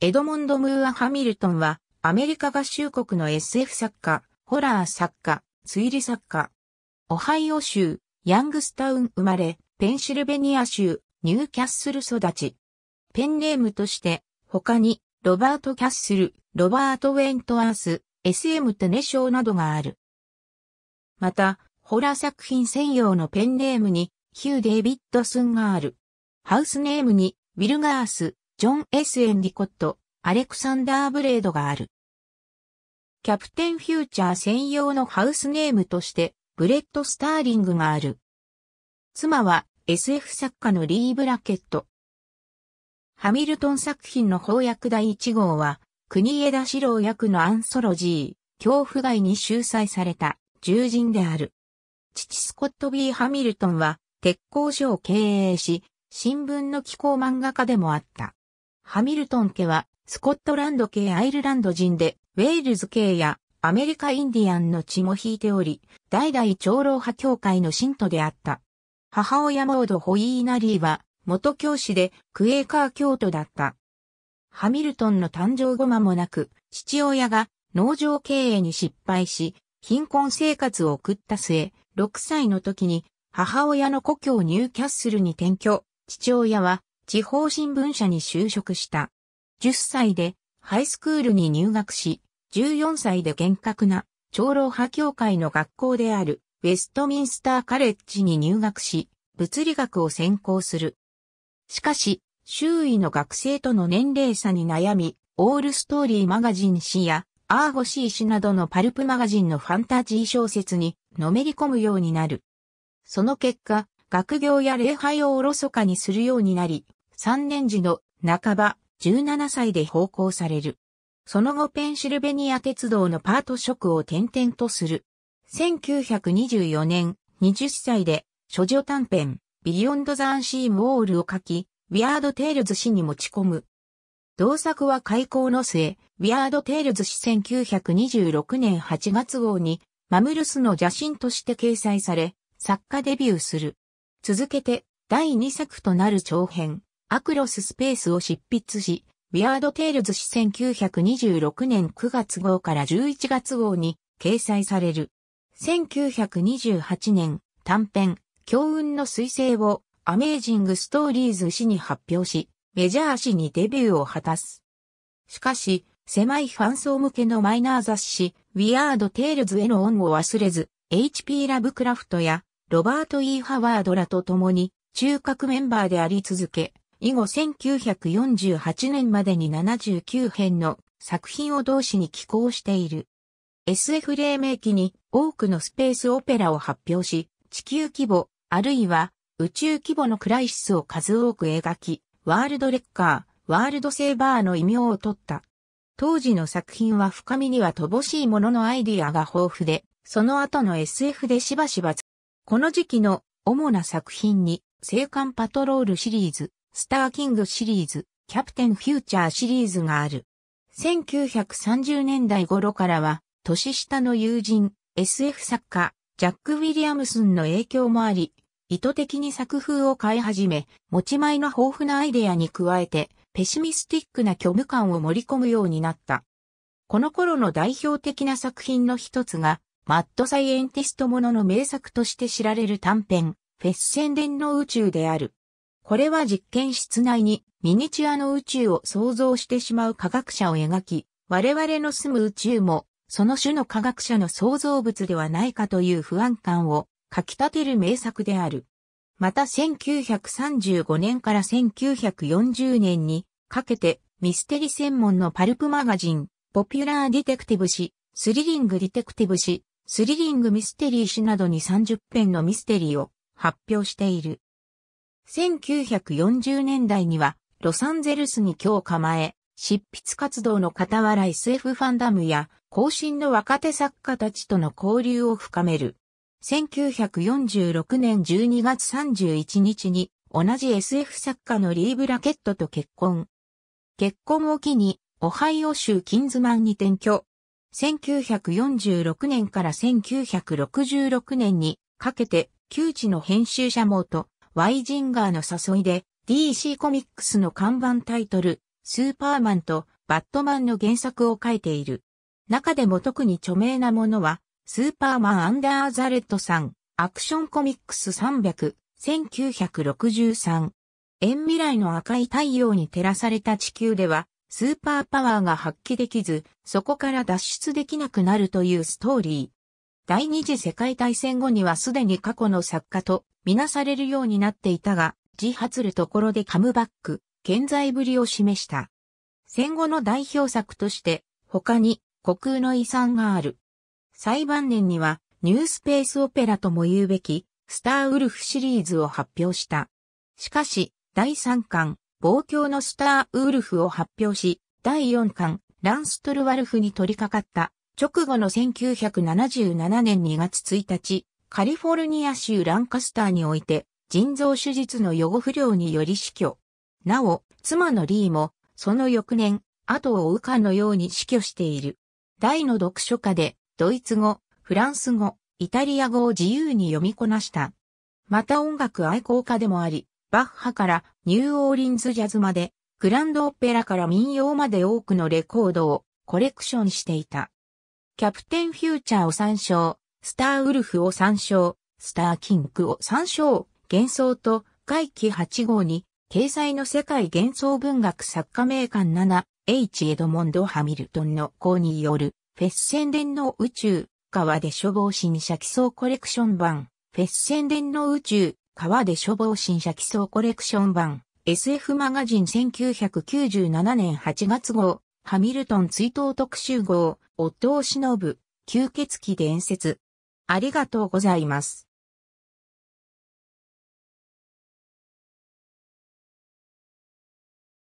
エドモンド・ムーア・ハミルトンは、アメリカ合衆国の SF 作家、ホラー作家、推理作家。オハイオ州、ヤングスタウン生まれ、ペンシルベニア州、ニューキャッスル育ち。ペンネームとして、他に、ロバート・キャッスル、ロバート・ウェント・アース、SM テネショーなどがある。また、ホラー作品専用のペンネームに、ヒュー・デイビッドスンがある。ハウスネームに、ウィルガース、ジョン・ S・ エンリコット、アレクサンダー・ブレードがある。キャプテン・フューチャー専用のハウスネームとして、ブレッド・スターリングがある。妻は SF 作家のリー・ブラケット。ハミルトン作品の翻訳第1号は、国枝史郎役のアンソロジー、恐怖街に収載された、獣人である。父スコット・ B・ ハミルトンは、鉄工所を経営し、新聞の気候漫画家でもあった。ハミルトン家は、スコットランド系アイルランド人で、ウェールズ系やアメリカインディアンの血も引いており、代々長老派教会の信徒であった。母親モード・ホイーナリーは、元教師でクエーカー教徒だった。ハミルトンの誕生後間もなく、父親が農場経営に失敗し、貧困生活を送った末、6歳の時に母親の故郷ニューキャッスルに転居、父親は地方新聞社に就職した。10歳でハイスクールに入学し、14歳で厳格な長老派教会の学校であるウェストミンスターカレッジに入学し、物理学を専攻する。しかし、周囲の学生との年齢差に悩み、オールストーリーマガジン誌やアーゴシー誌などのパルプマガジンのファンタジー小説にのめり込むようになる。その結果、学業や礼拝をおろそかにするようになり、3年時の半ば、17歳で奉公される。その後ペンシルベニア鉄道のパート職を転々とする。1924年、20歳で、諸女短編、ビヨンド・ザ・ンシー・モールを書き、ウィアード・テイルズ氏に持ち込む。同作は開校の末、ウィアード・テイルズ氏1926年8月号に、マムルスの邪神として掲載され、作家デビューする。続けて、第2作となる長編、アクロススペースを執筆し、ウィアードテイルズ誌1926年9月号から11月号に掲載される。1928年、短編、強運の彗星をアメージングストーリーズ誌に発表し、メジャー誌にデビューを果たす。しかし、狭いファン層向けのマイナー雑誌、ウィアード・テイルズへの恩を忘れず、H.P. ラブクラフトやロバート・ E・ ハワードらと共に中核メンバーであり続け、以後1948年までに79編の作品を同士に寄稿している。SF 黎明期に多くのスペースオペラを発表し、地球規模、あるいは宇宙規模のクライシスを数多く描き、ワールドレッカー、ワールドセーバーの異名を取った。当時の作品は深みには乏しいもののアイディアが豊富で、その後の SF でしばしば、この時期の主な作品に、青函パトロールシリーズ、スターキングシリーズ、キャプテンフューチャーシリーズがある。1930年代頃からは、年下の友人、SF 作家、ジャック・ウィリアムスンの影響もあり、意図的に作風を変え始め、持ち前の豊富なアイデアに加えて、ペシミスティックな虚無感を盛り込むようになった。この頃の代表的な作品の一つが、マッドサイエンティストものの名作として知られる短編、フェッセン伝の宇宙である。これは実験室内にミニチュアの宇宙を想像してしまう科学者を描き、我々の住む宇宙もその種の科学者の創造物ではないかという不安感をかき立てる名作である。また1935年から1940年にかけてミステリ専門のパルプマガジン、ポピュラーディテクティブ誌、スリリングディテクティブ誌、スリリングミステリー誌などに30編のミステリーを発表している。1940年代には、ロサンゼルスに今日構え、執筆活動の傍ら SF ファンダムや、後進の若手作家たちとの交流を深める。1946年12月31日に、同じ SF 作家のリー・ブラケットと結婚。結婚を機に、オハイオ州キンズマンに転居。1946年から1966年にかけて、旧知の編集者もとワイジンガーの誘いで DC コミックスの看板タイトル、スーパーマンとバットマンの原作を書いている。中でも特に著名なものは、スーパーマンアンダーザレットさん、アクションコミックス300、1963。遠未来の赤い太陽に照らされた地球では、スーパーパワーが発揮できず、そこから脱出できなくなるというストーリー。第二次世界大戦後にはすでに過去の作家とみなされるようになっていたが、自発るところでカムバック、健在ぶりを示した。戦後の代表作として、他に、虚空の遺産がある。最晩年には、ニュースペースオペラとも言うべき、スターウルフシリーズを発表した。しかし、第3巻、望郷のスターウルフを発表し、第4巻、ランストルワルフに取り掛かった、直後の1977年2月1日、カリフォルニア州ランカスターにおいて、腎臓手術の予後不良により死去。なお、妻のリーも、その翌年、後を追うかのように死去している。大の読書家で、ドイツ語、フランス語、イタリア語を自由に読みこなした。また音楽愛好家でもあり、バッハからニューオーリンズジャズまで、グランドオペラから民謡まで多くのレコードをコレクションしていた。キャプテンフューチャーを参照、スターウルフを参照、スターキンクを参照、幻想と外記8号に、掲載の世界幻想文学作家名館 7H エドモンド・ハミルトンの公による、フェス宣伝の宇宙、川で処方新社基礎コレクション版、フェス宣伝の宇宙、川で処方新社基礎コレクション版、SF マガジン1997年8月号、ハミルトン追悼特集号、夫を忍ぶ、吸血鬼伝説、ありがとうございます。